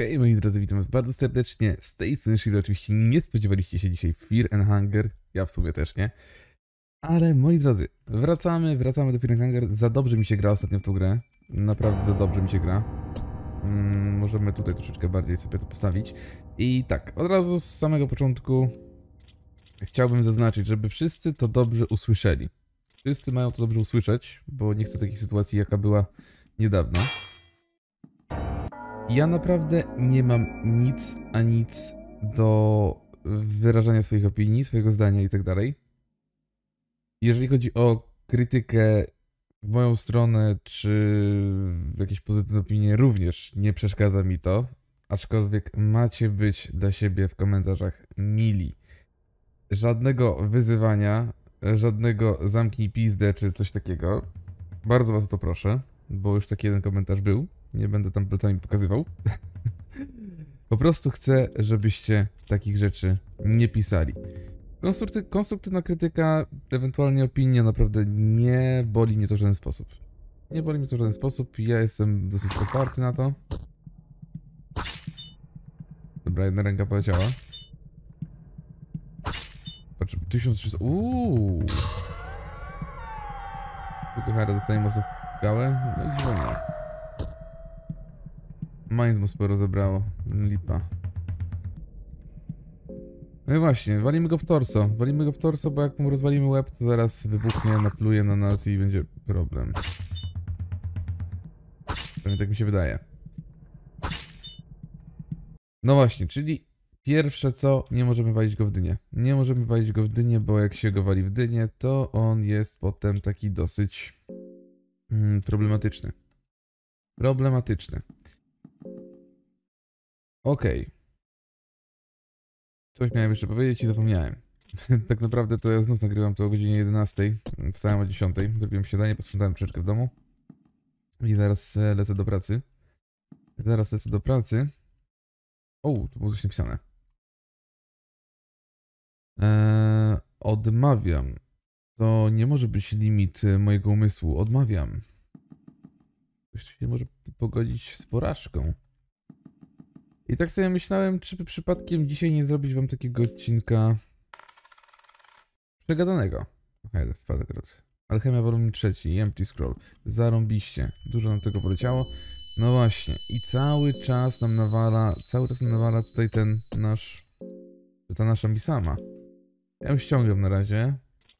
Hej moi drodzy, witam was bardzo serdecznie. Z tej strony oczywiście nie spodziewaliście się dzisiaj Fear and Hunger, ja w sumie też nie. Ale moi drodzy, wracamy, wracamy do Fear and Hunger. Za dobrze mi się gra ostatnio w tą grę. Naprawdę za dobrze mi się gra. Mm, możemy tutaj troszeczkę bardziej sobie to postawić. I tak, od razu z samego początku chciałbym zaznaczyć, żeby wszyscy to dobrze usłyszeli. Wszyscy mają to dobrze usłyszeć, bo nie chcę takiej sytuacji, jaka była niedawno. Ja naprawdę nie mam nic a nic do wyrażania swoich opinii, swojego zdania i tak dalej. Jeżeli chodzi o krytykę w moją stronę, czy jakieś pozytywne opinie, również nie przeszkadza mi to. Aczkolwiek macie być dla siebie w komentarzach mili. Żadnego wyzywania, żadnego zamknij pizdę czy coś takiego. Bardzo was o to proszę, bo już taki jeden komentarz był. Nie będę tam palcami pokazywał. po prostu chcę, żebyście takich rzeczy nie pisali. Konstrukty, konstruktywna krytyka, ewentualnie opinia, naprawdę nie boli mnie to w żaden sposób. Nie boli mnie to w żaden sposób, ja jestem dosyć otwarty na to. Dobra, jedna ręka poleciała. Patrz, 1300, uuuu. Tylko Harry dostanie mocno gałę, no i nie. Mind mu sporo zebrało. Lipa. No i właśnie, walimy go w torso. Walimy go w torso, bo jak mu rozwalimy łeb, to zaraz wybuchnie, napluje na nas i będzie problem. Pewnie tak mi się wydaje. No właśnie, czyli pierwsze co, nie możemy walić go w dynie. Nie możemy walić go w dynie, bo jak się go wali w dynie, to on jest potem taki dosyć mm, problematyczny. Problematyczny. Okej. Okay. Coś miałem jeszcze powiedzieć i zapomniałem. tak naprawdę to ja znów nagrywam to o godzinie 11. Wstałem o 10. Zrobiłem śniadanie, posprzątałem troszeczkę w domu. I zaraz e, lecę do pracy. Zaraz lecę do pracy. O, tu było coś napisane. Eee, odmawiam. To nie może być limit e, mojego umysłu. Odmawiam. Ktoś się może pogodzić z porażką. I tak sobie myślałem, czy przypadkiem dzisiaj nie zrobić wam takiego odcinka przegadanego. Okej, okay, wpadę teraz. Alchemia wolumin trzeci, Empty Scroll. Zarąbiście. Dużo nam tego poleciało. No właśnie. I cały czas nam nawala, cały czas nam nawala tutaj ten nasz, ta nasza misama. Ja ją ściągam na razie.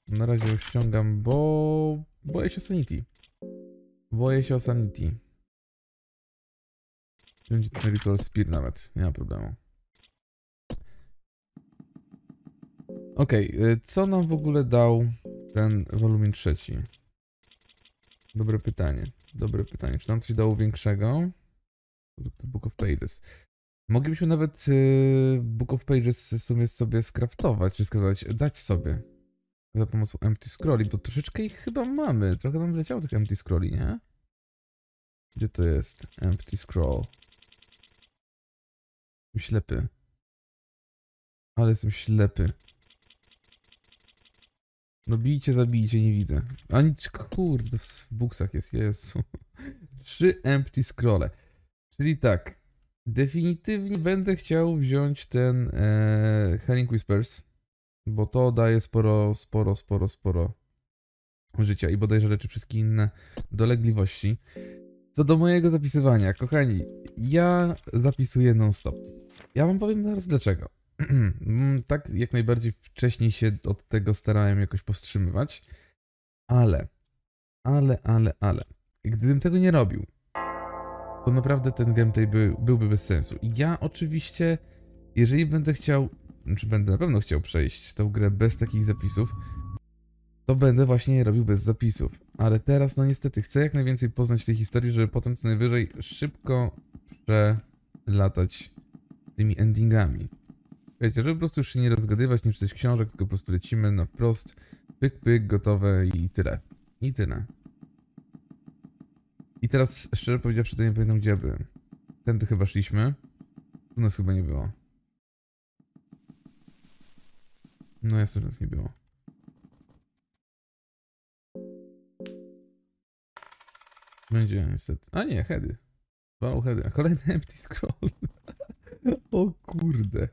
Na razie ją ściągam, bo boję się o Sanity. Boję się o Sanity. Będzie ten Ritual Spear nawet, nie ma problemu. Okej, okay, co nam w ogóle dał ten wolumin trzeci? Dobre pytanie, dobre pytanie. Czy nam coś dało większego? Book of Pages. Moglibyśmy nawet y, Book of Pages w sumie sobie skraftować, czy skazać, dać sobie za pomocą empty scrolli, bo troszeczkę ich chyba mamy. Trochę nam wleciało tych empty scrolli, nie? Gdzie to jest? Empty scroll. Jestem ślepy. Ale jestem ślepy. No bijcie, zabijcie, nie widzę. Ani kurde, w buksach jest, Jezu. Trzy empty scrolle. Czyli tak, definitywnie będę chciał wziąć ten e, Herring Whispers, bo to daje sporo, sporo, sporo, sporo życia i bodajże leczy wszystkie inne dolegliwości. Co do mojego zapisywania, kochani, ja zapisuję non-stop. Ja wam powiem teraz dlaczego. tak, jak najbardziej wcześniej się od tego starałem jakoś powstrzymywać, ale, ale, ale, ale, gdybym tego nie robił, to naprawdę ten gameplay by, byłby bez sensu. I ja oczywiście, jeżeli będę chciał, czy znaczy będę na pewno chciał przejść tą grę bez takich zapisów, to będę właśnie je robił bez zapisów. Ale teraz, no niestety, chcę jak najwięcej poznać tej historii, żeby potem co najwyżej szybko przelatać tymi endingami. Wiecie, żeby po prostu już się nie rozgadywać, nie czytać książek, tylko po prostu lecimy na wprost, pyk, pyk, gotowe i tyle. I tyle. I teraz, szczerze powiedziawszy, to nie pamiętam gdzie byłem. Tędy chyba szliśmy. Tu nas chyba nie było. No jest, że nas nie było. Będzie no, niestety. A nie, heady. Wow, heady. A kolejny empty scroll. O kurde.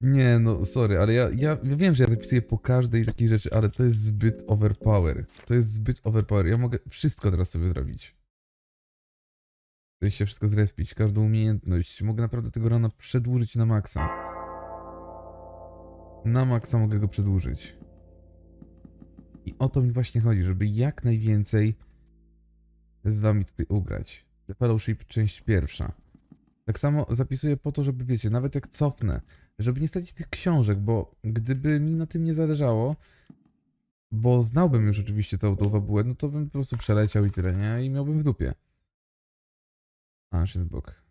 Nie, no sorry, ale ja, ja, wiem, że ja zapisuję po każdej takiej rzeczy, ale to jest zbyt overpower. To jest zbyt overpower. Ja mogę wszystko teraz sobie zrobić. Chcę się wszystko zrespić, każdą umiejętność. Mogę naprawdę tego rana przedłużyć na maksa. Na maksa mogę go przedłużyć. I o to mi właśnie chodzi, żeby jak najwięcej z wami tutaj ugrać. The Fellowship część pierwsza. Tak samo zapisuję po to, żeby wiecie, nawet jak cofnę, żeby nie stracić tych książek, bo gdyby mi na tym nie zależało, bo znałbym już oczywiście całą tą fabułę, no to bym po prostu przeleciał i tyle, nie? I miałbym w dupie. Ancient Book.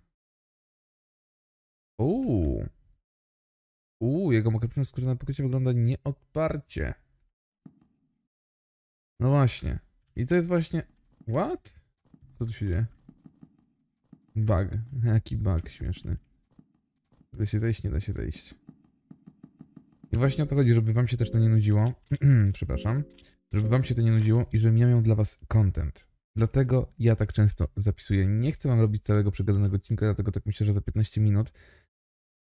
Uuu. Uuu, jego makryczna skóra na pokrycie wygląda nieodparcie. No właśnie. I to jest właśnie... What? Co tu się dzieje? Bug. Jaki bug śmieszny. Da się zejść, nie da się zejść. I właśnie o to chodzi, żeby wam się też to nie nudziło. Przepraszam. Żeby wam się to nie nudziło i żebym ja miał dla was content. Dlatego ja tak często zapisuję. Nie chcę wam robić całego przegadanego odcinka, dlatego tak myślę, że za 15 minut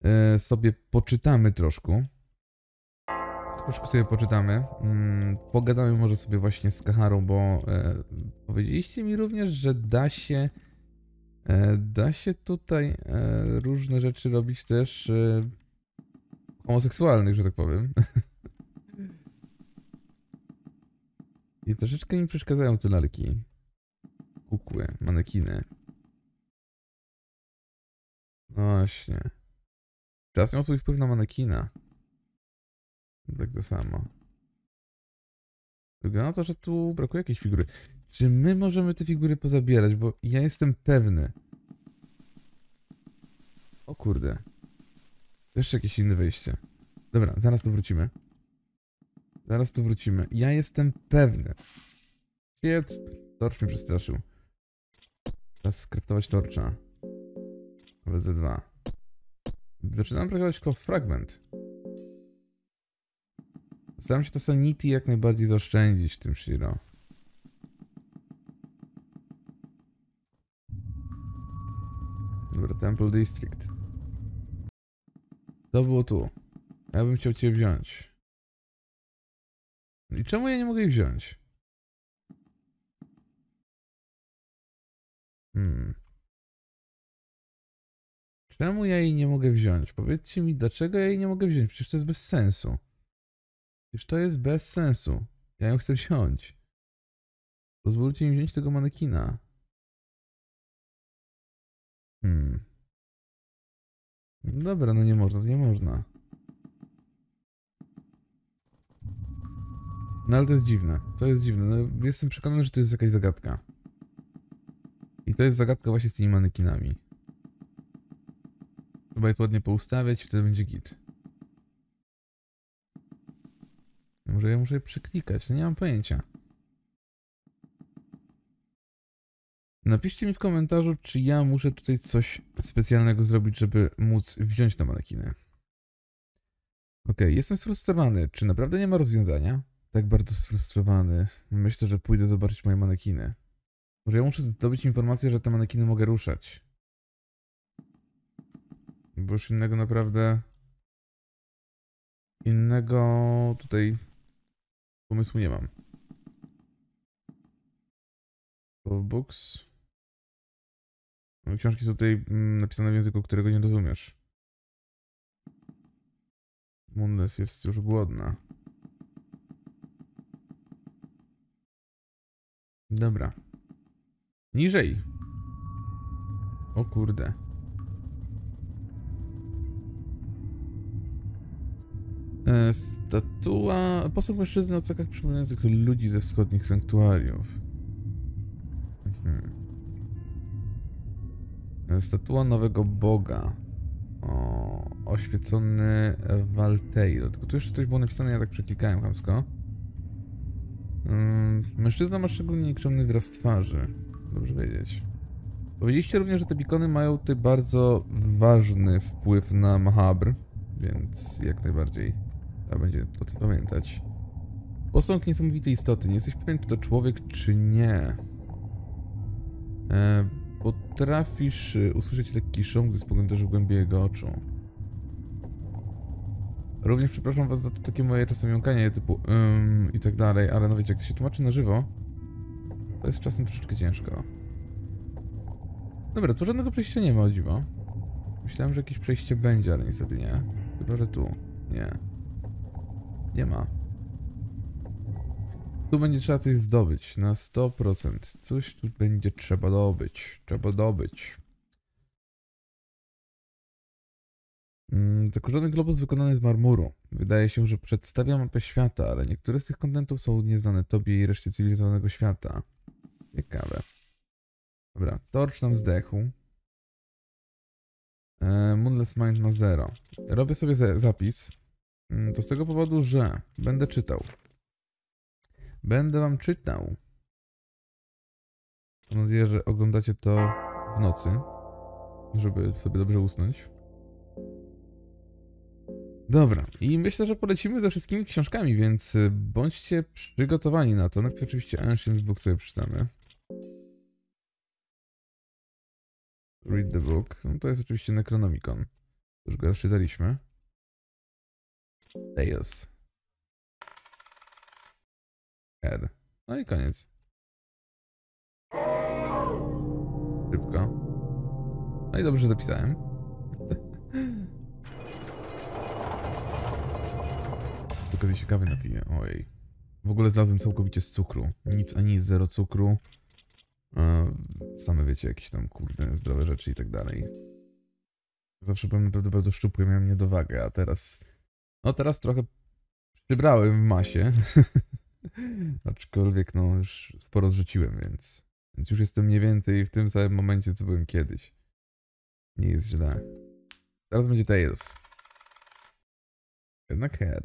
e, sobie poczytamy troszkę. Troszkę sobie poczytamy. Mm, pogadamy może sobie właśnie z Kaharą, bo e, powiedzieliście mi również, że da się E, da się tutaj e, różne rzeczy robić też e, homoseksualnych, że tak powiem. I troszeczkę mi przeszkadzają te lalki. Kukły, manekiny. No właśnie. Czas miał swój wpływ na manekina. Tak to samo. Wygląda to, że tu brakuje jakiejś figury. Czy my możemy te figury pozabierać? Bo ja jestem pewny. O kurde. Jeszcze jakieś inne wejście. Dobra, zaraz tu wrócimy. Zaraz tu wrócimy. Ja jestem pewny. Shit. Torcz mnie przestraszył. Teraz skraftować torcza. Nawet z dwa. Zaczynam pracować tylko fragment. Staram się to sanity jak najbardziej zaoszczędzić w tym Shiro. Temple District. To było tu. Ja bym chciał cię wziąć. I czemu ja nie mogę jej wziąć? Hmm. Czemu ja jej nie mogę wziąć? Powiedzcie mi, dlaczego ja jej nie mogę wziąć? Przecież to jest bez sensu. Przecież to jest bez sensu. Ja ją chcę wziąć. Pozwólcie mi wziąć tego manekina. Hmm. Dobra, no nie można, to nie można. No ale to jest dziwne. To jest dziwne. No, jestem przekonany, że to jest jakaś zagadka. I to jest zagadka właśnie z tymi manekinami. Trzeba je ładnie poustawiać, wtedy będzie git. Może ja muszę je przeklikać, no nie mam pojęcia. Napiszcie mi w komentarzu, czy ja muszę tutaj coś specjalnego zrobić, żeby móc wziąć te manekinę. Ok, jestem sfrustrowany. Czy naprawdę nie ma rozwiązania? Tak bardzo sfrustrowany. Myślę, że pójdę zobaczyć moje manekiny. Może ja muszę zdobyć informację, że te manekiny mogę ruszać. Bo już innego naprawdę... Innego tutaj pomysłu nie mam. Box. No książki są tutaj mm, napisane w języku, którego nie rozumiesz. Mundes jest już głodna. Dobra. Niżej. O kurde. E, statua... Posąg mężczyzny o cekach przypominających ludzi ze wschodnich sanktuariów. Statua nowego boga. O, oświecony Walteiro. Tylko tu jeszcze coś było napisane, ja tak przeklikałem chamsko. Mm, mężczyzna ma szczególnie nikczemny wyraz twarzy. Dobrze wiedzieć. Powiedzieliście również, że te bikony mają tutaj bardzo ważny wpływ na Mahabr, więc jak najbardziej trzeba będzie o tym pamiętać. Posąg niesamowitej istoty. Nie jesteś pewien, czy to człowiek, czy nie. E, Potrafisz y, usłyszeć lekki szum, gdy spoglądasz w głębi jego oczu. Również przepraszam was za to takie moje czasem jąkanie typu ym i tak dalej, ale no wiecie, jak to się tłumaczy na żywo, to jest czasem troszeczkę ciężko. Dobra, tu żadnego przejścia nie ma, o dziwo. Myślałem, że jakieś przejście będzie, ale niestety nie. Chyba, że tu. Nie. Nie ma. Tu będzie trzeba coś zdobyć na 100%. Coś tu będzie trzeba dobyć. Trzeba dobyć. Mm, zakurzony globus wykonany z marmuru. Wydaje się, że przedstawia mapę świata, ale niektóre z tych kontentów są nieznane tobie i reszcie cywilizowanego świata. Ciekawe. Dobra, torcz nam zdechł. E, Moonless Mind ma 0. Robię sobie zapis. Mm, to z tego powodu, że będę czytał. Będę wam czytał. Mam nadzieję, że oglądacie to w nocy, żeby sobie dobrze usnąć. Dobra, i myślę, że polecimy ze wszystkimi książkami, więc y, bądźcie przygotowani na to. Najpierw oczywiście Ancient Book sobie przeczytamy. Read the book. No to jest oczywiście Necronomicon. Już go raz czytaliśmy. Tales. No i koniec. Szybko. No i dobrze zapisałem. Tylko się kawy napiję, ojej. W ogóle znalazłem całkowicie z cukru. Nic, ani zero cukru. E, same wiecie, jakieś tam kurde zdrowe rzeczy i tak dalej. Zawsze byłem naprawdę bardzo szczupły, miałem niedowagę, a teraz... No teraz trochę przybrałem w masie. Aczkolwiek no już sporo zrzuciłem, więc, więc już jestem mniej więcej w tym samym momencie, co byłem kiedyś. Nie jest źle. Teraz będzie Tails. Jednak head.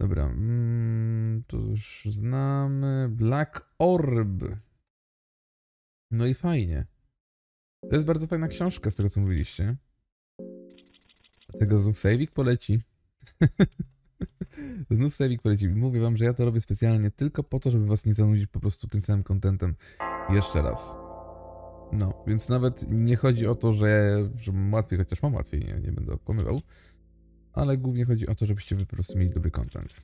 Dobra, mm, to już znamy. Black Orb. No i fajnie. To jest bardzo fajna książka, z tego co mówiliście. Dlatego znów Savik poleci. Znów Sewik poleci. Mówię wam, że ja to robię specjalnie tylko po to, żeby was nie zanudzić po prostu tym samym kontentem jeszcze raz. No, więc nawet nie chodzi o to, że, że mam łatwiej, chociaż mam łatwiej, nie, nie będę okłamywał. Ale głównie chodzi o to, żebyście wy po prostu mieli dobry kontent.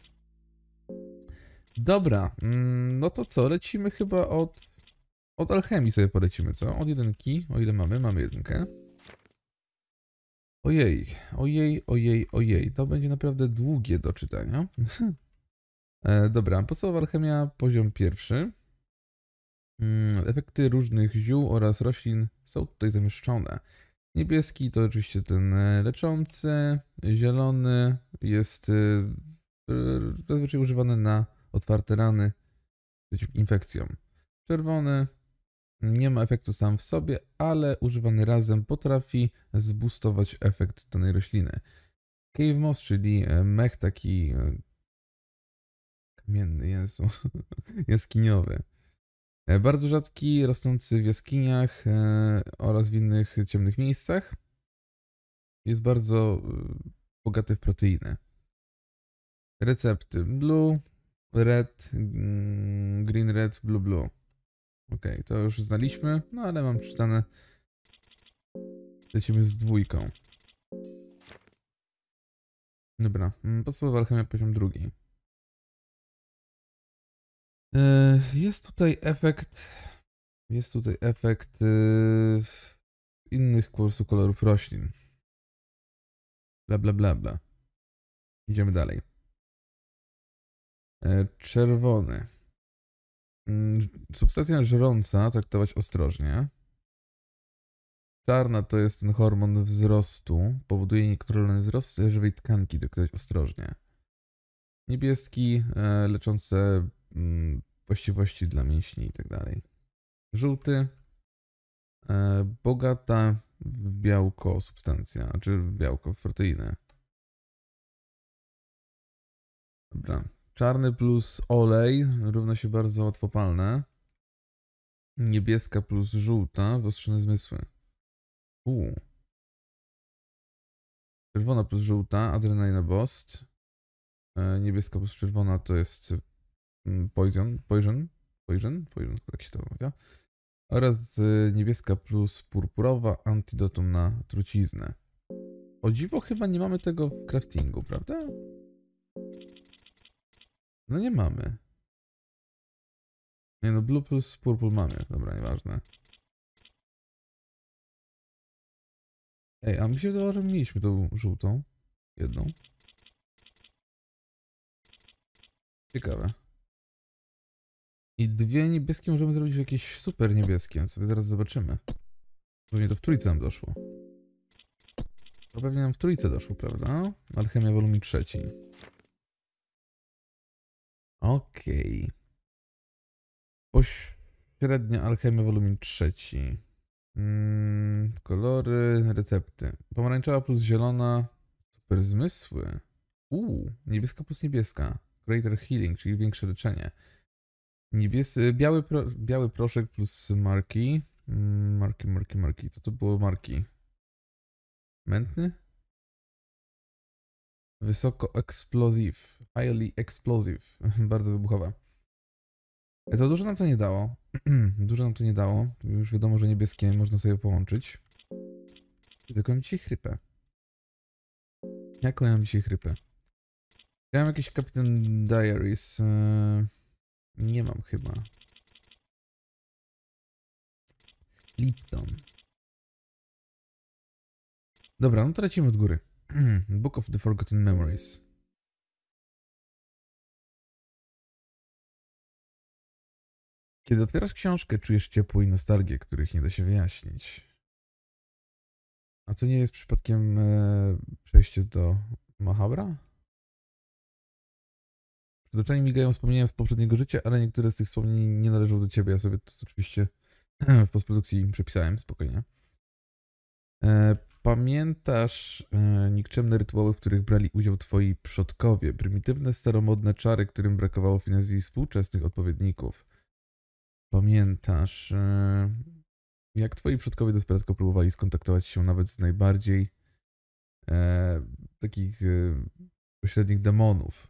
Dobra, mm, no to co, lecimy chyba od... Od alchemii sobie polecimy, co? Od jedynki, o ile mamy, mamy jedynkę. Ojej, ojej, ojej, ojej. To będzie naprawdę długie do czytania. E, dobra, podstawowa alchemia, poziom pierwszy. Mm, efekty różnych ziół oraz roślin są tutaj zamieszczone. Niebieski to oczywiście ten e, leczący, zielony jest e, zazwyczaj używany na otwarte rany przeciw infekcjom. Czerwony nie ma efektu sam w sobie, ale używany razem potrafi zbustować efekt danej rośliny. Cave Moss, czyli e, mech taki e, kamienny, Jezu, jaskiniowy. E, bardzo rzadki, rosnący w jaskiniach oraz w innych ciemnych miejscach. Jest bardzo bogaty w proteiny. Recepty Blue, Red, mm, Green Red, Blue Blue. Okej, okay, to już znaliśmy, no ale mam przeczytane. Lecimy z dwójką. Dobra, mm, podstawowa alchemia poziom drugi. E, jest tutaj efekt. Jest tutaj efekt e, innych kursu kolorów roślin. Bla bla bla bla. Idziemy dalej. E, czerwony. Mm, substancja żrąca traktować ostrożnie. Czarna to jest ten hormon wzrostu. Powoduje niekontrolowany wzrost żywej tkanki, traktować ostrożnie. Niebieski e, leczące mm, właściwości dla mięśni i tak dalej. Żółty e, bogata w białko substancja, czy znaczy w białko, w proteinę. Dobra, Czarny plus olej równa się bardzo łatwopalne. Niebieska plus żółta, wyostrzone zmysły. U. Czerwona plus żółta, adrenalina bost. E, niebieska plus czerwona to jest mm, poison, poison, poison, poison, tak się to mówi. Oraz e, niebieska plus purpurowa, antidotum na truciznę. O dziwo chyba nie mamy tego w craftingu, prawda? No nie mamy. Nie no, blue plus purple mamy. Dobra, nieważne. Ej, a mi się wydawało, że mieliśmy tą żółtą. Jedną. Ciekawe. I dwie niebieskie możemy zrobić jakieś super niebieskie, więc sobie zaraz zobaczymy. Pewnie to w trójce nam doszło. To pewnie nam w trójce doszło, prawda? Alchemia Volumi trzeci. Okej. Okay. Pośrednia alchemia, wolumin trzeci. Mm, kolory, recepty. Pomarańczowa plus zielona. Super zmysły. Uuu, niebieska plus niebieska. Greater healing, czyli większe leczenie. Niebiesy, biały, pro biały proszek plus marki. Mm, marki, marki, marki. Co to było marki? Mętny? Wysoko explosive. Highly explosive. Bardzo wybuchowa. To dużo nam to nie dało. dużo nam to nie dało. Już wiadomo, że niebieskie można sobie połączyć. Tylko mi dzisiaj chrypę. Jaką mam dzisiaj chrypę? Ja mam jakieś Captain Diaries. E, nie mam chyba. Lipton. Dobra, no tracimy od góry. Book of the Forgotten Memories. Kiedy otwierasz książkę, czujesz ciepło i nostalgię, których nie da się wyjaśnić. A to nie jest przypadkiem e, przejście do Mahabra? Przed oczami migają wspomnienia z poprzedniego życia, ale niektóre z tych wspomnień nie należą do ciebie. Ja sobie to oczywiście w postprodukcji przepisałem, spokojnie. E, Pamiętasz e, nikczemne rytuały, w których brali udział twoi przodkowie, prymitywne, staromodne czary, którym brakowało finansji współczesnych odpowiedników. Pamiętasz, e, jak twoi przodkowie desperacko próbowali skontaktować się nawet z najbardziej e, takich e, pośrednich demonów.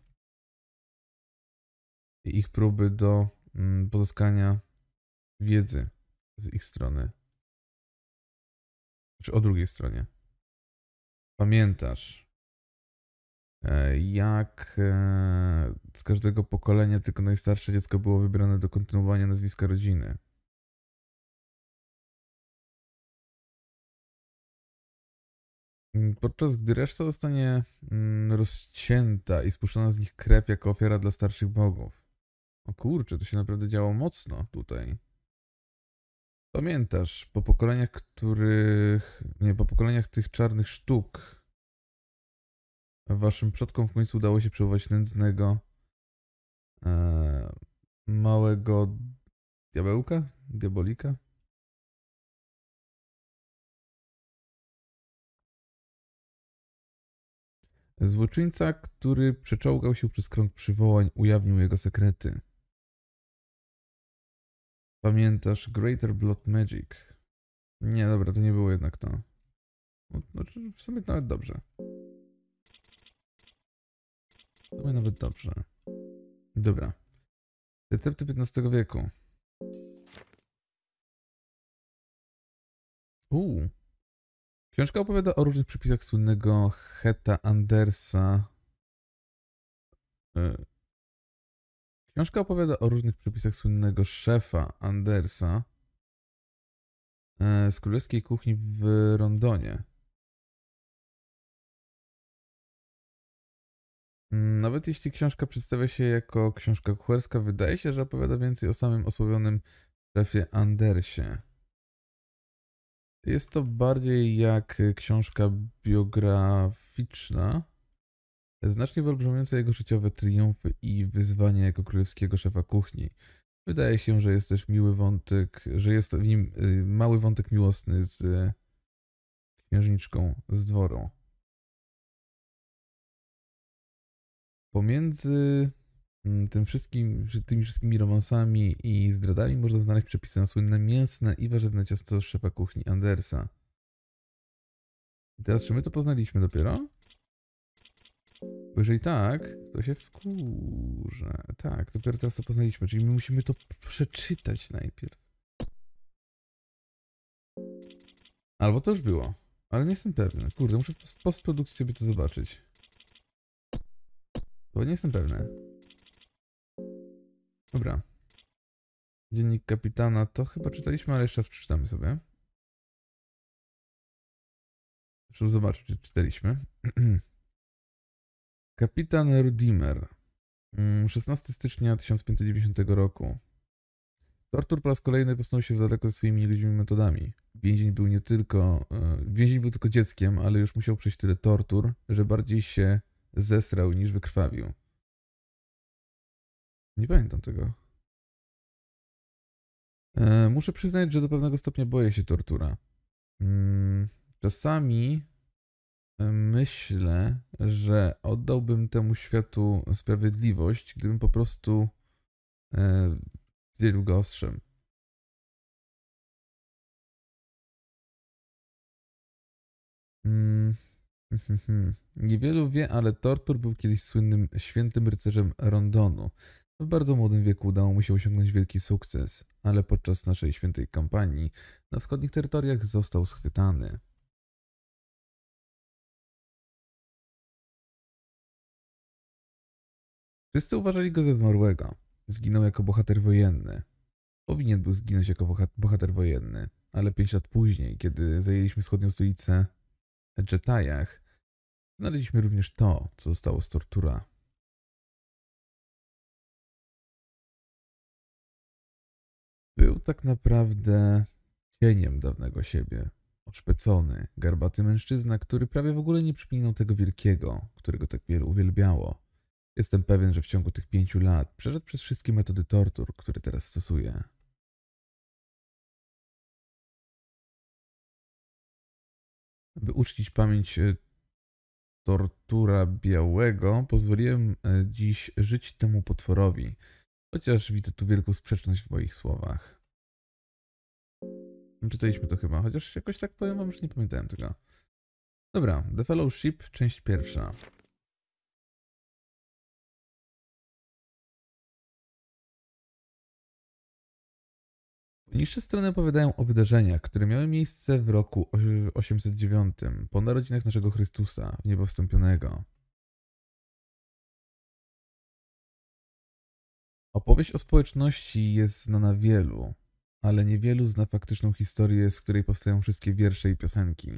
I ich próby do mm, pozyskania wiedzy z ich strony. Czy o drugiej stronie. Pamiętasz, e, jak e, z każdego pokolenia tylko najstarsze dziecko było wybrane do kontynuowania nazwiska rodziny. Mm, podczas gdy reszta zostanie mm, rozcięta i spuszczona z nich krew jako ofiara dla starszych bogów. O kurczę, to się naprawdę działo mocno tutaj. Pamiętasz, po pokoleniach których. Nie, po pokoleniach tych czarnych sztuk. Waszym przodkom w końcu udało się przebywać nędznego. E, małego. Diabełka? Diabolika? Złoczyńca, który przeczołgał się przez krąg przywołań, ujawnił jego sekrety. Pamiętasz Greater Blood Magic? Nie, dobra, to nie było jednak to. No, znaczy, w sumie nawet dobrze. W sumie nawet dobrze. Dobra. Recepty XV wieku. Uuu. Książka opowiada o różnych przepisach słynnego Heta Andersa. E, Książka opowiada o różnych przepisach słynnego szefa Andersa e, z królewskiej kuchni w Rondonie. Mm, nawet jeśli książka przedstawia się jako książka kucherska, wydaje się, że opowiada więcej o samym osłowionym szefie Andersie. Jest to bardziej jak książka biograficzna, znacznie wyolbrzymiająca jego życiowe triumfy i wyzwania jako królewskiego szefa kuchni. Wydaje się, że jest też miły wątek, że jest w nim y, mały wątek miłosny z y, księżniczką z dworą. Pomiędzy mm, tym wszystkim, tymi wszystkimi romansami i zdradami można znaleźć przepisy na słynne mięsne i warzywne ciasto szefa kuchni Andersa. I teraz, czy my to poznaliśmy dopiero? Bo jeżeli tak, to się wkurzę. Tak, dopiero teraz to poznaliśmy, czyli my musimy to przeczytać najpierw. Albo to już było, ale nie jestem pewny. Kurde, muszę w postprodukcji sobie to zobaczyć. Bo nie jestem pewny. Dobra. Dziennik kapitana to chyba czytaliśmy, ale jeszcze raz przeczytamy sobie. Zresztą zobaczyć, czy czytaliśmy. Kapitan Rudimer. 16 mm, stycznia 1590 roku. Tortur po raz kolejny posunął się za daleko ze swoimi ludźmi metodami. Więzień był nie tylko... E, więzień był tylko dzieckiem, ale już musiał przejść tyle tortur, że bardziej się zesrał niż wykrwawił. Nie pamiętam tego. E, muszę przyznać, że do pewnego stopnia boję się tortura. Mm, czasami myślę, że oddałbym temu światu sprawiedliwość, gdybym po prostu e, zwiedził go ostrzem. Mm, niewielu wie, ale Tortur był kiedyś słynnym świętym rycerzem Rondonu. W bardzo młodym wieku udało mu się osiągnąć wielki sukces, ale podczas naszej świętej kampanii na wschodnich terytoriach został schwytany. Wszyscy uważali go za zmarłego. Zginął jako bohater wojenny. Powinien był zginąć jako bohater wojenny, ale pięć lat później, kiedy zajęliśmy wschodnią stolicę Jetajach, znaleźliśmy również to, co zostało z tortura. Był tak naprawdę cieniem dawnego siebie. Oszpecony, garbaty mężczyzna, który prawie w ogóle nie przypominał tego wielkiego, którego tak wielu uwielbiało. Jestem pewien, że w ciągu tych pięciu lat przeszedł przez wszystkie metody tortur, które teraz stosuje. Aby uczcić pamięć e, tortura białego, pozwoliłem e, dziś żyć temu potworowi, chociaż widzę tu wielką sprzeczność w moich słowach. Czytaliśmy to chyba, chociaż jakoś tak powiem wam, że nie pamiętałem tego. Dobra, The Fellowship, część pierwsza. Niższe strony opowiadają o wydarzeniach, które miały miejsce w roku 809, po narodzinach naszego Chrystusa, niebowstąpionego. Opowieść o społeczności jest znana wielu, ale niewielu zna faktyczną historię, z której powstają wszystkie wiersze i piosenki.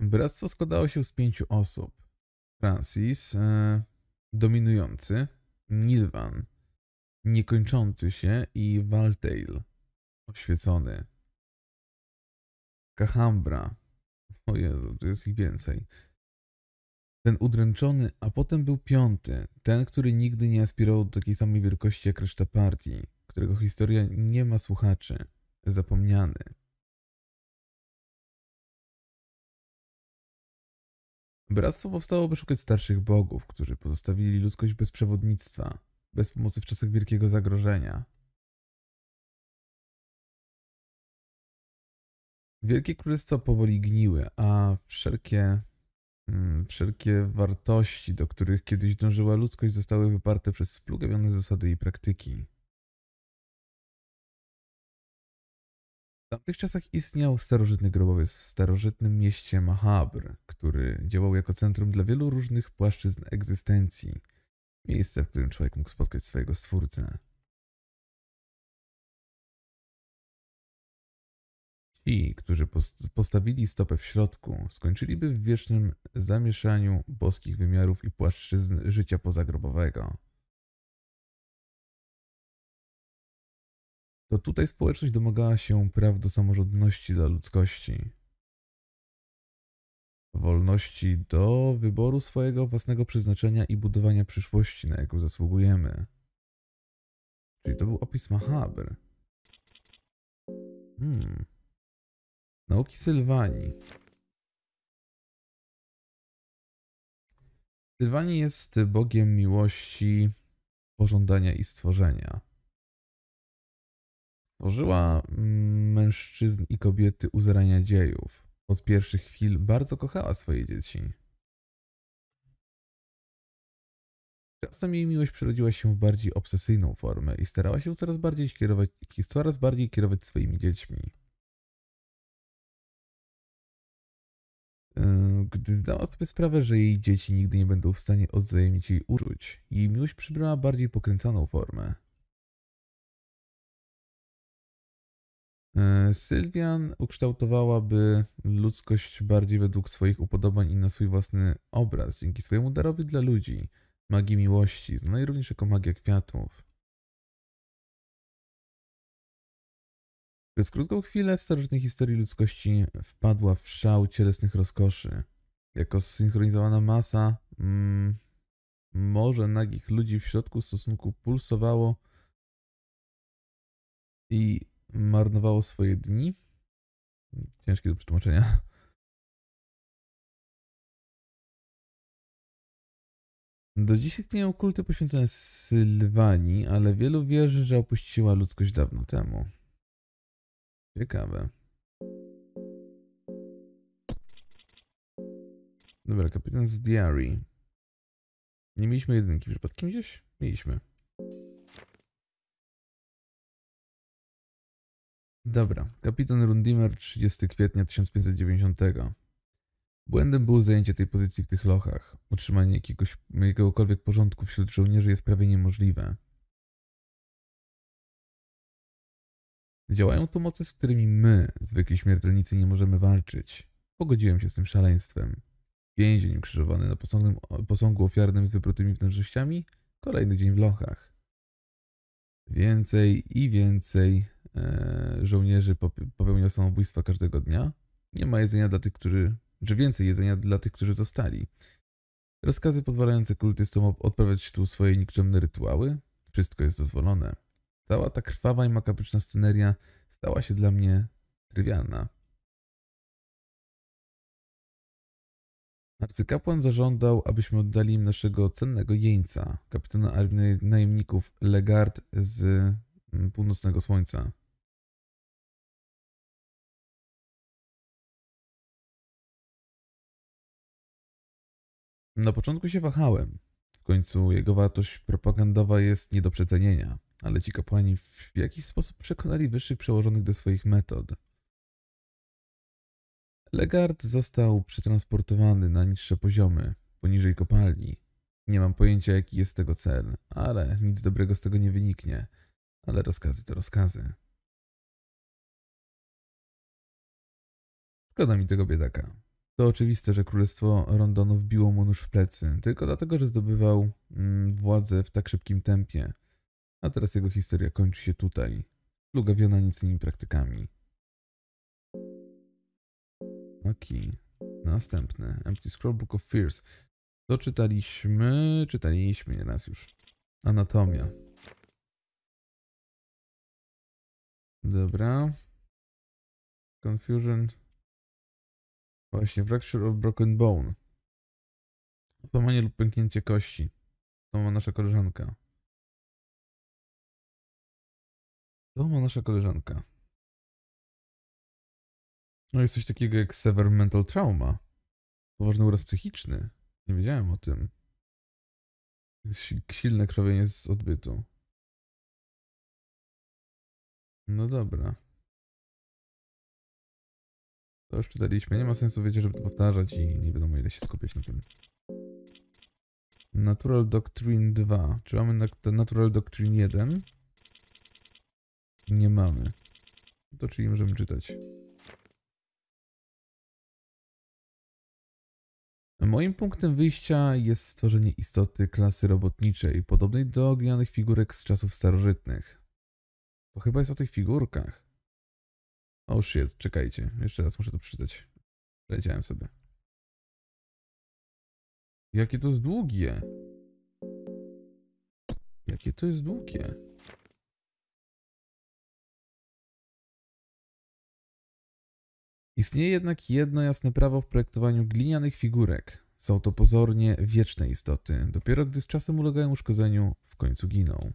Bractwo składało się z pięciu osób. Francis, e, dominujący, Nilvan, niekończący się i Valtail, oświecony. Kahambra. O Jezu, tu jest ich więcej. Ten udręczony, a potem był piąty, ten, który nigdy nie aspirował do takiej samej wielkości jak reszta partii, którego historia nie ma słuchaczy, zapomniany. Bractwo powstało, by szukać starszych bogów, którzy pozostawili ludzkość bez przewodnictwa, bez pomocy w czasach wielkiego zagrożenia. Wielkie królestwo powoli gniły, a wszelkie, mm, wszelkie wartości, do których kiedyś dążyła ludzkość, zostały wyparte przez splugawione zasady i praktyki. W tamtych czasach istniał starożytny grobowiec w starożytnym mieście Mahabr, który działał jako centrum dla wielu różnych płaszczyzn egzystencji – Miejsce, w którym człowiek mógł spotkać swojego Stwórcę. Ci, którzy postawili stopę w środku, skończyliby w wiecznym zamieszaniu boskich wymiarów i płaszczyzn życia pozagrobowego. To tutaj społeczność domagała się praw do samorządności dla ludzkości wolności do wyboru swojego własnego przeznaczenia i budowania przyszłości, na jaką zasługujemy. Czyli to był opis Mahabr. Hmm. Nauki Sylwanii. Sylwanii jest bogiem miłości, pożądania i stworzenia. Stworzyła mężczyzn i kobiety u zarania dziejów. Od pierwszych chwil bardzo kochała swoje dzieci. Czasem jej miłość przerodziła się w bardziej obsesyjną formę i starała się coraz bardziej kierować, coraz bardziej kierować swoimi dziećmi. Yy, gdy zdała sobie sprawę, że jej dzieci nigdy nie będą w stanie odwzajemnić jej uczuć, jej miłość przybrała bardziej pokręconą formę. E, Sylwian ukształtowałaby ludzkość bardziej według swoich upodobań i na swój własny obraz, dzięki swojemu darowi dla ludzi, magii miłości, znanej również jako magia kwiatów. Przez krótką chwilę w starożytnej historii ludzkości wpadła w szał cielesnych rozkoszy. Jako zsynchronizowana masa, mm, morze nagich ludzi w środku stosunku pulsowało i marnowało swoje dni. Ciężkie do przetłumaczenia. Do dziś istnieją kulty poświęcone Sylwanii, ale wielu wierzy, że opuściła ludzkość dawno temu. Ciekawe. Dobra, kapitan z Diary. Nie mieliśmy jedynki przypadkiem gdzieś? Mieliśmy. Dobra, kapitan Rundimer 30 kwietnia 1590. Błędem było zajęcie tej pozycji w tych lochach. Utrzymanie jakiegoś, jakiegokolwiek porządku wśród żołnierzy jest prawie niemożliwe. Działają tu moce, z którymi my, zwykli śmiertelnicy, nie możemy walczyć. Pogodziłem się z tym szaleństwem. Więzień ukrzyżowany na posągu, posągu ofiarnym z wyprutymi wnętrzościami, kolejny dzień w lochach. Więcej i więcej E, żołnierzy popełnia samobójstwa każdego dnia. Nie ma jedzenia dla tych, którzy, że więcej jedzenia dla tych, którzy zostali. Rozkazy pozwalające kultystom odprawiać tu swoje nikczemne rytuały. Wszystko jest dozwolone. Cała ta krwawa i makabryczna sceneria stała się dla mnie trywialna. Arcykapłan zażądał, abyśmy oddali im naszego cennego jeńca, kapitana armii najemników Legard z mm, Północnego Słońca. Na początku się wahałem. W końcu jego wartość propagandowa jest nie do przecenienia, ale ci kapłani w jakiś sposób przekonali wyższych przełożonych do swoich metod. Legard został przetransportowany na niższe poziomy, poniżej kopalni. Nie mam pojęcia jaki jest tego cel, ale nic dobrego z tego nie wyniknie. Ale rozkazy to rozkazy. Szkoda mi tego biedaka. To oczywiste, że królestwo Rondonów biło mu nóż w plecy, tylko dlatego, że zdobywał mm, władzę w tak szybkim tempie. A teraz jego historia kończy się tutaj, plugawiona nicnymi praktykami. Ok, następne. Empty Scroll Book of Fears. To czytaliśmy, czytaliśmy nieraz już. Anatomia. Dobra. Confusion. Właśnie, fracture of broken bone. Złamanie lub pęknięcie kości. To ma nasza koleżanka. To ma nasza koleżanka. No jest coś takiego jak sever mental trauma. Poważny uraz psychiczny. Nie wiedziałem o tym. Silne krwawienie z odbytu. No dobra. To już czytaliśmy, nie ma sensu, wiecie, żeby to powtarzać i nie wiadomo ile się skupiać na tym. Natural Doctrine 2. Czy mamy Natural Doctrine 1? Nie mamy. To czyli możemy czytać. Moim punktem wyjścia jest stworzenie istoty klasy robotniczej, podobnej do ognianych figurek z czasów starożytnych. To chyba jest o tych figurkach. Oh shit, czekajcie. Jeszcze raz muszę to przeczytać. Leciałem sobie. Jakie to jest długie. Jakie to jest długie. Istnieje jednak jedno jasne prawo w projektowaniu glinianych figurek. Są to pozornie wieczne istoty. Dopiero gdy z czasem ulegają uszkodzeniu, w końcu giną.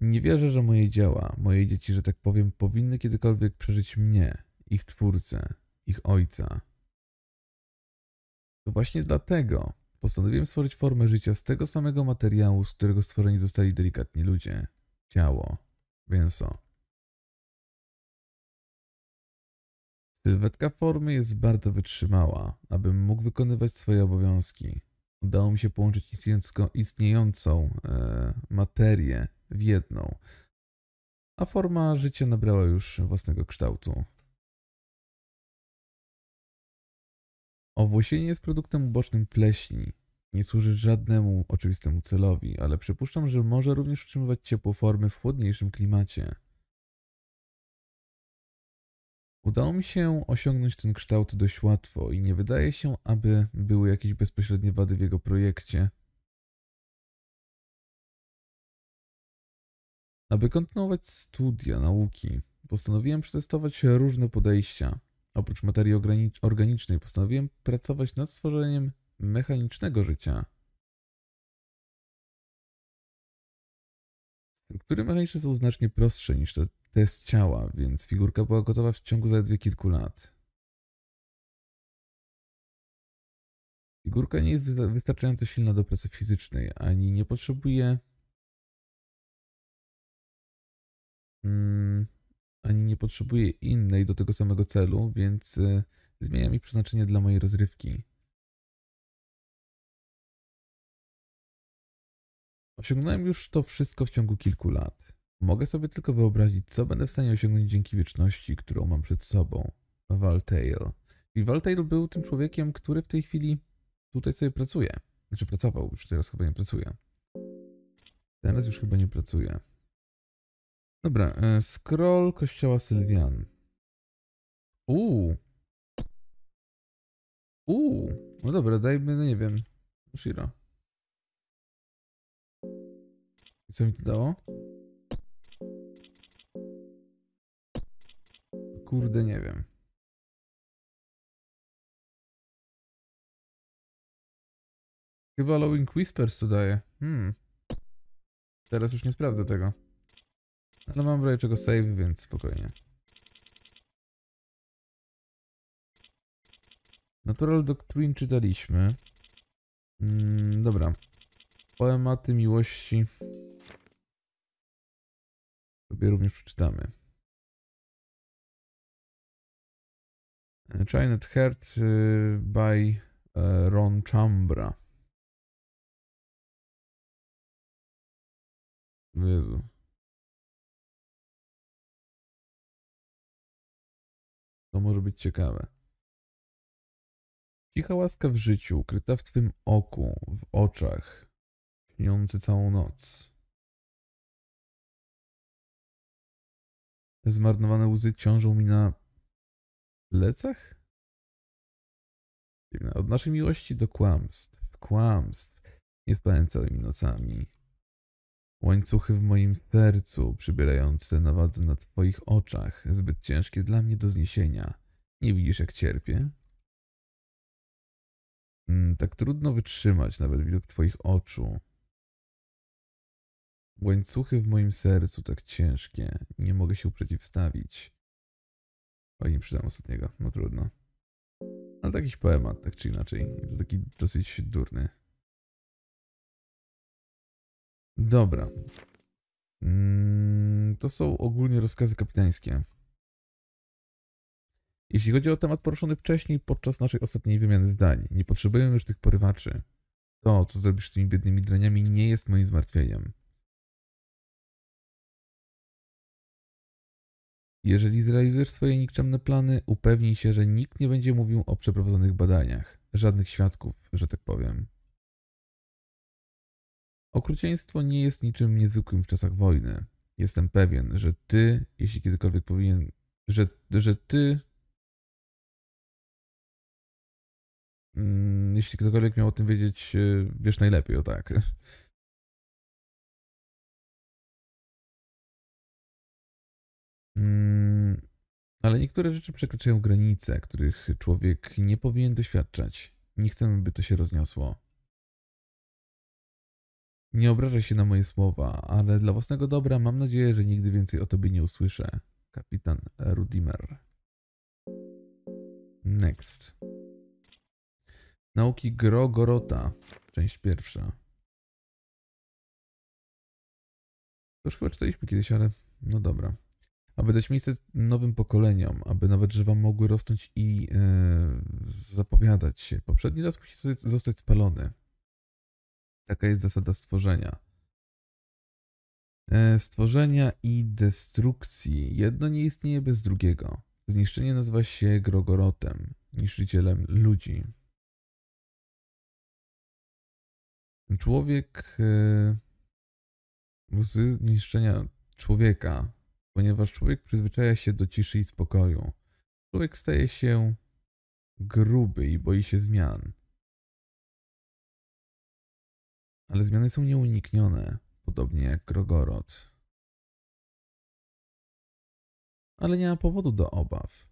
Nie wierzę, że moje dzieła, moje dzieci, że tak powiem, powinny kiedykolwiek przeżyć mnie, ich twórcę, ich ojca. To właśnie dlatego postanowiłem stworzyć formę życia z tego samego materiału, z którego stworzeni zostali delikatni ludzie ciało, mięso. Sylwetka formy jest bardzo wytrzymała, abym mógł wykonywać swoje obowiązki. Udało mi się połączyć istniejącą, e, materię w jedną. A forma życia nabrała już własnego kształtu. Owłosienie jest produktem ubocznym pleśni. Nie służy żadnemu oczywistemu celowi, ale przypuszczam, że może również utrzymywać ciepło formy w chłodniejszym klimacie. Udało mi się osiągnąć ten kształt dość łatwo i nie wydaje się, aby były jakieś bezpośrednie wady w jego projekcie, Aby kontynuować studia nauki, postanowiłem przetestować różne podejścia. Oprócz materii organicznej, postanowiłem pracować nad stworzeniem mechanicznego życia. Struktury mechaniczne są znacznie prostsze niż te, te z ciała, więc figurka była gotowa w ciągu zaledwie kilku lat. Figurka nie jest wystarczająco silna do pracy fizycznej, ani nie potrzebuje Mm, ani nie potrzebuję innej do tego samego celu, więc y, zmienia mi przeznaczenie dla mojej rozrywki. Osiągnąłem już to wszystko w ciągu kilku lat. Mogę sobie tylko wyobrazić, co będę w stanie osiągnąć dzięki wieczności, którą mam przed sobą. Valtail. I Valtail był tym człowiekiem, który w tej chwili tutaj sobie pracuje. Znaczy pracował, już teraz chyba nie pracuje. Teraz już chyba nie pracuje. Dobra, e, scroll kościoła Sylwian. Uuu. Uuu. No dobra, dajmy, no nie wiem. Shira. I co mi to dało? Kurde, nie wiem. Chyba Lowing Whispers tu daje. Hmm. Teraz już nie sprawdzę tego. No mam wrażenie czego save, więc spokojnie. Natural Doctrine czytaliśmy. Mm, dobra. Poematy miłości. Sobie również przeczytamy. Child Heart y, by e, Ron Chambra. Jezu. To może być ciekawe. Cicha łaska w życiu, ukryta w twym oku, w oczach, śniący całą noc. Zmarnowane łzy ciążą mi na plecach? Od naszej miłości do kłamstw, kłamstw, nie spałem całymi nocami. Łańcuchy w moim sercu, przybierające na wadze na twoich oczach, zbyt ciężkie dla mnie do zniesienia. Nie widzisz, jak cierpię? Mm, tak trudno wytrzymać nawet widok twoich oczu. Łańcuchy w moim sercu tak ciężkie, nie mogę się przeciwstawić. Oj, nie przydam ostatniego, no trudno. Ale to jakiś poemat, tak czy inaczej. To taki dosyć durny. Dobra. Mm, to są ogólnie rozkazy kapitańskie. Jeśli chodzi o temat poruszony wcześniej podczas naszej ostatniej wymiany zdań, nie potrzebujemy już tych porywaczy. To, co zrobisz z tymi biednymi dreniami, nie jest moim zmartwieniem. Jeżeli zrealizujesz swoje nikczemne plany, upewnij się, że nikt nie będzie mówił o przeprowadzonych badaniach. Żadnych świadków, że tak powiem. Okrucieństwo nie jest niczym niezwykłym w czasach wojny. Jestem pewien, że ty, jeśli kiedykolwiek powinien, że, że ty, mm, jeśli ktokolwiek miał o tym wiedzieć, e, wiesz najlepiej, o tak. Mm, ale niektóre rzeczy przekraczają granice, których człowiek nie powinien doświadczać. Nie chcemy, by to się rozniosło. Nie obrażaj się na moje słowa, ale dla własnego dobra mam nadzieję, że nigdy więcej o tobie nie usłyszę. Kapitan Rudimer. Next. Nauki Grogorota, część pierwsza. To już chyba czytaliśmy kiedyś, ale no dobra. Aby dać miejsce nowym pokoleniom, aby nawet drzewa mogły rosnąć i yy, zapowiadać się. Poprzedni raz musi zostać spalony. Taka jest zasada stworzenia. E, stworzenia i destrukcji. Jedno nie istnieje bez drugiego. Zniszczenie nazywa się Grogorotem, niszczycielem ludzi. Człowiek e, z zniszczenia człowieka, ponieważ człowiek przyzwyczaja się do ciszy i spokoju. Człowiek staje się gruby i boi się zmian ale zmiany są nieuniknione, podobnie jak Grogorod. Ale nie ma powodu do obaw.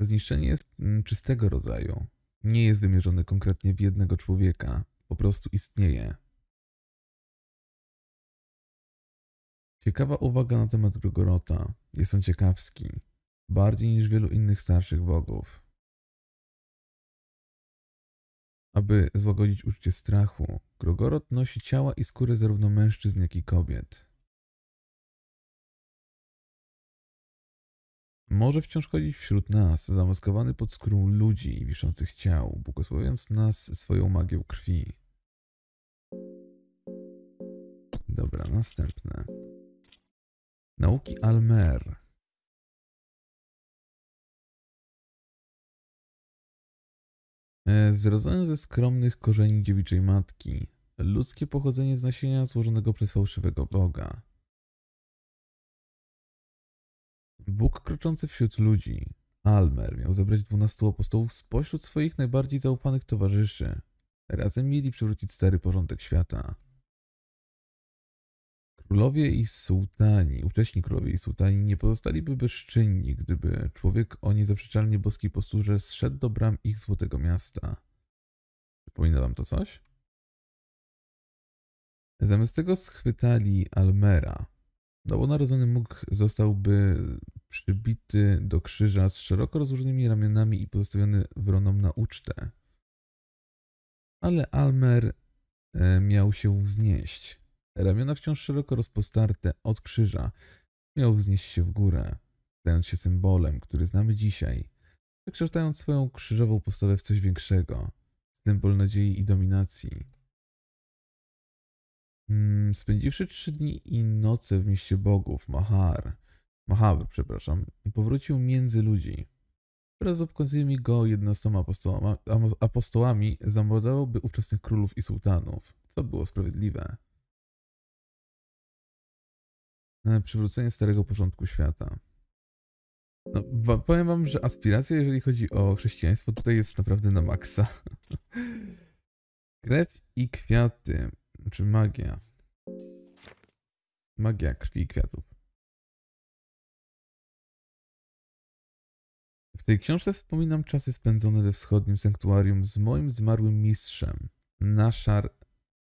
Zniszczenie jest mm, czystego rodzaju. Nie jest wymierzone konkretnie w jednego człowieka, po prostu istnieje. Ciekawa uwaga na temat Grogorota. Jest on ciekawski, bardziej niż wielu innych starszych bogów. Aby złagodzić uczucie strachu, grogorod nosi ciała i skóry zarówno mężczyzn, jak i kobiet. Może wciąż chodzić wśród nas, zamaskowany pod skórą ludzi i wiszących ciał, błogosławiąc nas swoją magią krwi. Dobra, następne. Nauki Almer. E, zrodzony ze skromnych korzeni dziewiczej matki, ludzkie pochodzenie z nasienia złożonego przez fałszywego Boga. Bóg kroczący wśród ludzi, Almer, miał zebrać dwunastu apostołów spośród swoich najbardziej zaufanych towarzyszy. Razem mieli przywrócić stary porządek świata. Królowie i sułtani, ówcześni królowie i sułtani nie pozostaliby bezczynni, gdyby człowiek o niezaprzeczalnie boskiej posturze zszedł do bram ich złotego miasta. Przypomina wam to coś? Zamiast tego schwytali Almera. Nowonarodzony mógł zostałby przybity do krzyża z szeroko rozłożonymi ramionami i pozostawiony wronom na ucztę. Ale Almer e, miał się wznieść. Ramiona wciąż szeroko rozpostarte od krzyża. Miał wznieść się w górę, stając się symbolem, który znamy dzisiaj, przekształcając swoją krzyżową postawę w coś większego, symbol nadziei i dominacji. Hmm, spędziwszy trzy dni i noce w mieście bogów, Mahar, Mahawy, przepraszam, powrócił między ludzi. Wraz z obkazującymi go jednostoma apostołami, apostołami zamordował by ówczesnych królów i sułtanów, co było sprawiedliwe. E, przywrócenie starego porządku świata. No, powiem wam, że aspiracja, jeżeli chodzi o chrześcijaństwo, tutaj jest naprawdę na maksa. Krew i kwiaty, czy magia. Magia krwi i kwiatów. W tej książce wspominam czasy spędzone we wschodnim sanktuarium z moim zmarłym mistrzem, Naszar,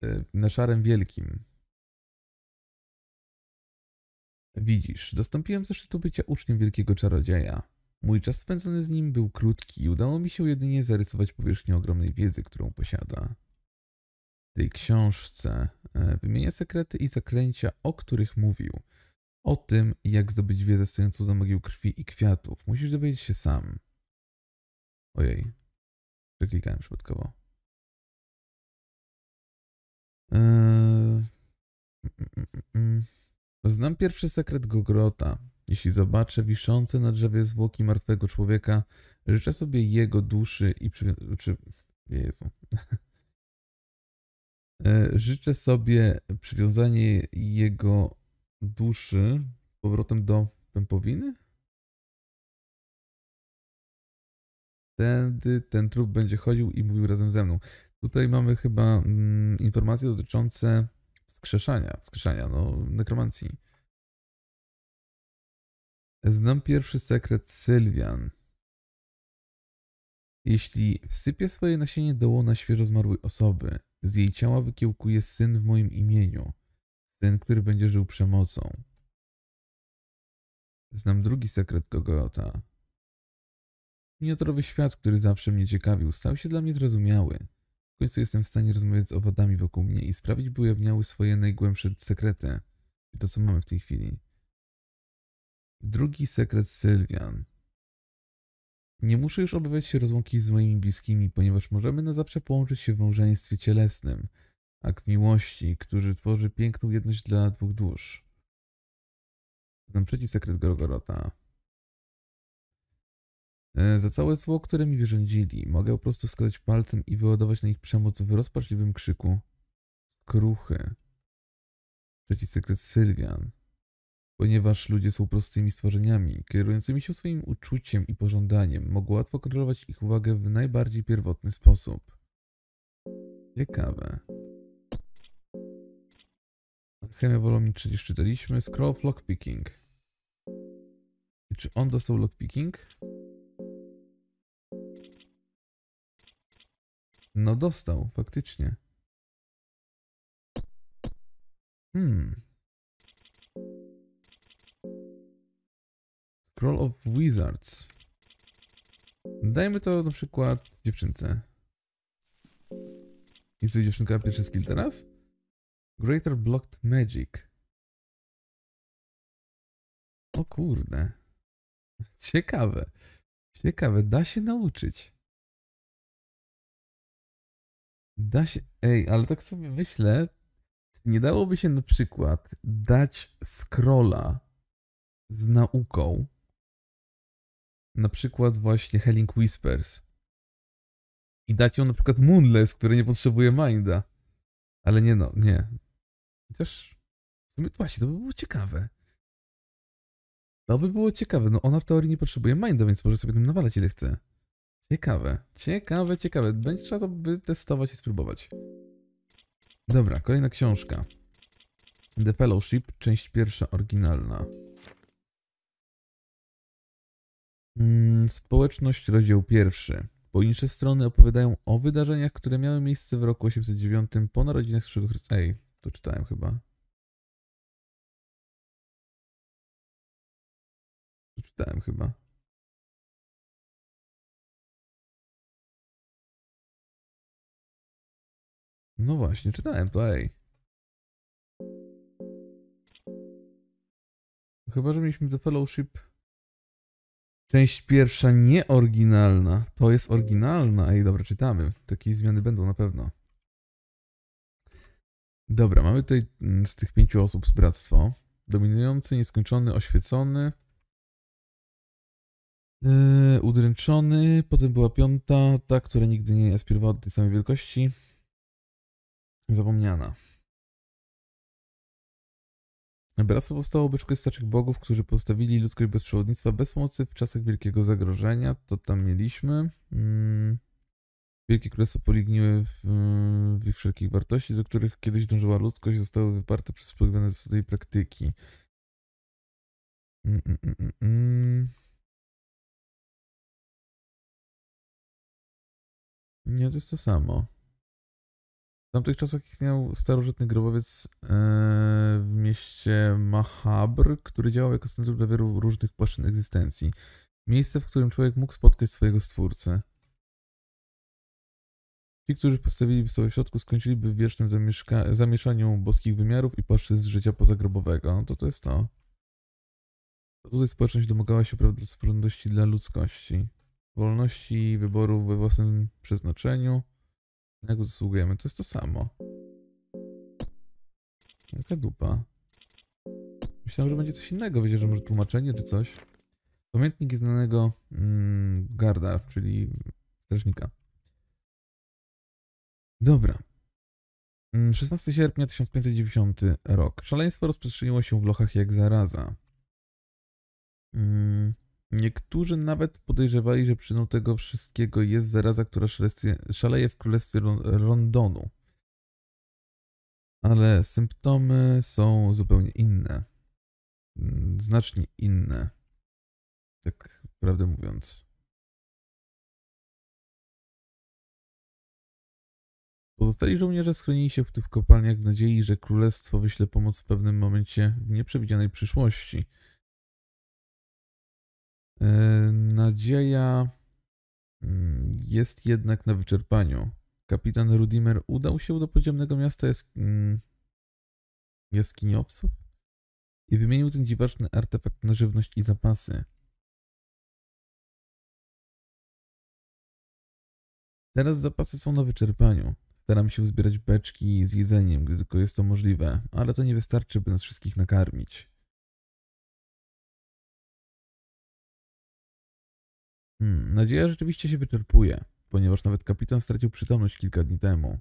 e, Naszarem Wielkim. Widzisz, dostąpiłem zaszczytu bycia uczniem wielkiego czarodzieja. Mój czas spędzony z nim był krótki i udało mi się jedynie zarysować powierzchnię ogromnej wiedzy, którą posiada. W tej książce e, wymienia sekrety i zaklęcia, o których mówił. O tym, jak zdobyć wiedzę stojącą za magią krwi i kwiatów, musisz dowiedzieć się sam. Ojej, przeklikałem przypadkowo. Eee... Znam pierwszy sekret Gogrota. Jeśli zobaczę wiszące na drzewie zwłoki martwego człowieka, życzę sobie jego duszy i przy... Czy... Jezu. E, życzę sobie przywiązanie jego duszy powrotem do pępowiny? Wtedy ten trup będzie chodził i mówił razem ze mną. Tutaj mamy chyba mm, informacje dotyczące Wskrzeszania, wskrzeszania, no, nekromancji. Znam pierwszy sekret Sylwian. Jeśli wsypię swoje nasienie do łona świeżo zmarłej osoby, z jej ciała wykiełkuje syn w moim imieniu. Syn, który będzie żył przemocą. Znam drugi sekret Gogota. Miniaturowy świat, który zawsze mnie ciekawił, stał się dla mnie zrozumiały końcu jestem w stanie rozmawiać z owadami wokół mnie i sprawić, by ujawniały swoje najgłębsze sekrety. I to, co mamy w tej chwili. Drugi sekret Sylwian. Nie muszę już obawiać się rozłąki z moimi bliskimi, ponieważ możemy na zawsze połączyć się w małżeństwie cielesnym. Akt miłości, który tworzy piękną jedność dla dwóch dusz. Znam trzeci sekret Gorgorota. E, za całe zło, które mi wyrządzili, mogę po prostu wskazać palcem i wyładować na ich przemoc w rozpaczliwym krzyku. Skruchy. Trzeci sekret Sylwian. Ponieważ ludzie są prostymi stworzeniami, kierującymi się swoim uczuciem i pożądaniem, mogą łatwo kontrolować ich uwagę w najbardziej pierwotny sposób. Ciekawe. Alchemia Wolomin 30 czytaliśmy. Scroll Lockpicking. Czy on dostał lockpicking? No dostał, faktycznie. Hmm. Scroll of Wizards. Dajmy to na przykład dziewczynce. I co, dziewczynka pierwszy skill teraz? Greater Blocked Magic. O kurde. Ciekawe. Ciekawe, da się nauczyć. Da się, ej, ale tak sobie myślę, nie dałoby się na przykład dać scrolla z nauką, na przykład właśnie Helling Whispers i dać ją na przykład Moonless, które nie potrzebuje Minda. Ale nie no, nie. Chociaż w sumie właśnie to by było ciekawe. To by było ciekawe. No ona w teorii nie potrzebuje Minda, więc może sobie tym nawalać ile chce. Ciekawe, ciekawe, ciekawe. Będzie trzeba to wytestować i spróbować. Dobra, kolejna książka. The Fellowship, część pierwsza, oryginalna. Mm, społeczność, rozdział pierwszy. Pojedyncze strony opowiadają o wydarzeniach, które miały miejsce w roku 809 po narodzinach Krzysztofa Chrystusa. Ej, to czytałem chyba. To czytałem chyba. No właśnie, czytałem to, ej. Chyba, że mieliśmy The Fellowship. Część pierwsza nieoryginalna. To jest oryginalna. Ej, dobra, czytamy. Takie zmiany będą na pewno. Dobra, mamy tutaj mm, z tych pięciu osób z bractwo. Dominujący, nieskończony, oświecony. Yy, udręczony. Potem była piąta, ta, która nigdy nie aspirowała do tej samej wielkości zapomniana. Bractwo powstało obyczku starszych bogów, którzy postawili ludzkość bez przewodnictwa, bez pomocy w czasach wielkiego zagrożenia. To tam mieliśmy. Mm, wielkie królestwo poligniły w, mm, w ich wszelkich wartości, do których kiedyś dążyła ludzkość, zostały wyparte przez wpływione z tej praktyki. Mm, Nie, to jest to samo. W tamtych czasach istniał starożytny grobowiec e, w mieście Mahabr, który działał jako centrum dla wielu różnych płaszczyzn egzystencji. Miejsce, w którym człowiek mógł spotkać swojego stwórcę. Ci, którzy postawili sobie w środku, skończyliby w wiecznym zamieszaniu boskich wymiarów i płaszczyzn życia pozagrobowego. No to to jest to. to tutaj społeczność domagała się prawdopodobności dla ludzkości. Wolności wyboru we własnym przeznaczeniu jak zasługujemy? To jest to samo. Jaka dupa. Myślałem, że będzie coś innego. Wiecie, że może tłumaczenie czy coś. Pamiętnik znanego mm, garda, czyli strażnika. Dobra. 16 mm, sierpnia 1590 rok. Szaleństwo rozprzestrzeniło się w Lochach jak zaraza. Mm. Niektórzy nawet podejrzewali, że przyczyną tego wszystkiego jest zaraza, która szaleje w królestwie Londonu. Ale symptomy są zupełnie inne. Mm, znacznie inne. Tak prawdę mówiąc. Pozostali żołnierze schronili się w tych kopalniach w nadziei, że królestwo wyśle pomoc w pewnym momencie w nieprzewidzianej przyszłości – E, nadzieja mm, jest jednak na wyczerpaniu. Kapitan Rudimer udał się do podziemnego miasta jask mm, jaskiniowców i wymienił ten dziwaczny artefakt na żywność i zapasy. Teraz zapasy są na wyczerpaniu. Staram się zbierać beczki z jedzeniem, gdy tylko jest to możliwe, ale to nie wystarczy, by nas wszystkich nakarmić. Hmm, nadzieja rzeczywiście się wyczerpuje, ponieważ nawet kapitan stracił przytomność kilka dni temu.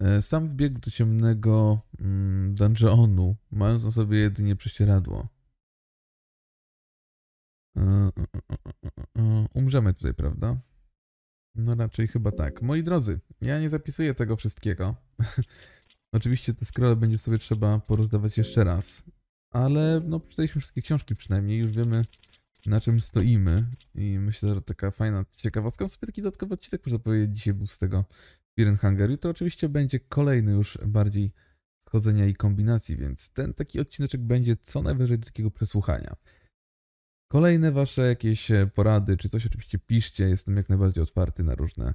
E, sam wbiegł do ciemnego mm, dungeonu, mając na sobie jedynie prześcieradło. E, e, umrzemy tutaj, prawda? No raczej chyba tak. Moi drodzy, ja nie zapisuję tego wszystkiego. Oczywiście te scrolle będzie sobie trzeba porozdawać jeszcze raz. Ale no, przeczytaliśmy wszystkie książki przynajmniej, już wiemy na czym stoimy i myślę, że taka fajna ciekawostka. W sobie taki dodatkowy odcinek, można powiedzieć, dzisiaj był z tego Birenhanger. Jutro oczywiście będzie kolejny już bardziej schodzenia i kombinacji, więc ten taki odcineczek będzie co najwyżej do takiego przesłuchania. Kolejne wasze jakieś e, porady, czy coś oczywiście piszcie, jestem jak najbardziej otwarty na różne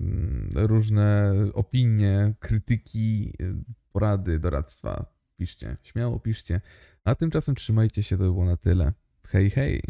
mm, różne opinie, krytyki, e, porady, doradztwa. Piszcie, śmiało piszcie. A tymczasem trzymajcie się, to by było na tyle. Hej, hej.